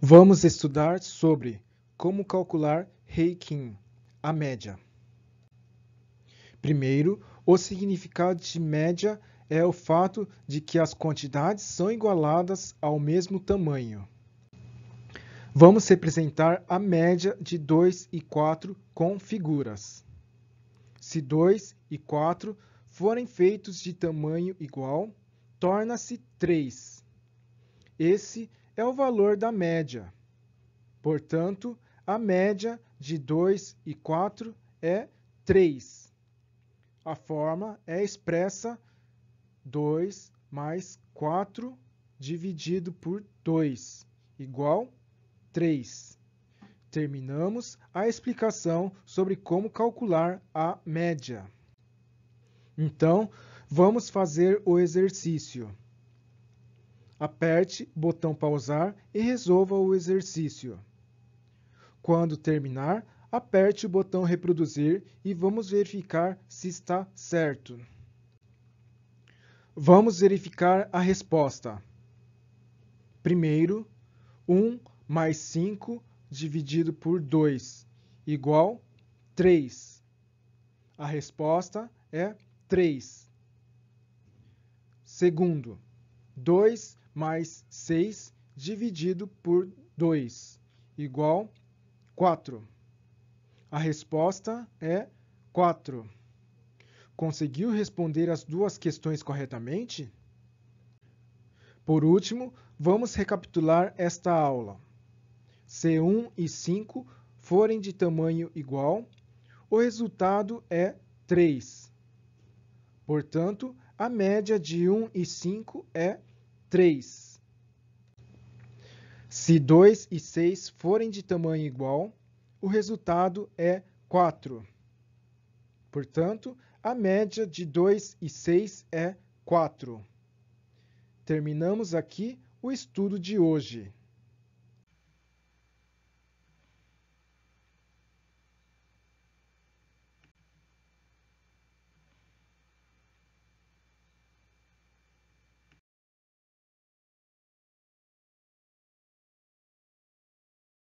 Vamos estudar sobre como calcular Heikin, a média. Primeiro, o significado de média é o fato de que as quantidades são igualadas ao mesmo tamanho. Vamos representar a média de 2 e 4 com figuras. Se 2 e 4 forem feitos de tamanho igual, torna-se 3. Esse é é o valor da média. Portanto, a média de 2 e 4 é 3. A forma é expressa 2 mais 4 dividido por 2, igual 3. Terminamos a explicação sobre como calcular a média. Então, vamos fazer o exercício aperte o botão pausar e resolva o exercício. Quando terminar, aperte o botão reproduzir e vamos verificar se está certo. Vamos verificar a resposta. Primeiro, 1 mais 5 dividido por 2 igual 3. A resposta é 3. Segundo, 2 mais 6 dividido por 2, igual 4. A resposta é 4. Conseguiu responder as duas questões corretamente? Por último, vamos recapitular esta aula. Se 1 e 5 forem de tamanho igual, o resultado é 3. Portanto, a média de 1 e 5 é 3. 3. Se 2 e 6 forem de tamanho igual, o resultado é 4. Portanto, a média de 2 e 6 é 4. Terminamos aqui o estudo de hoje.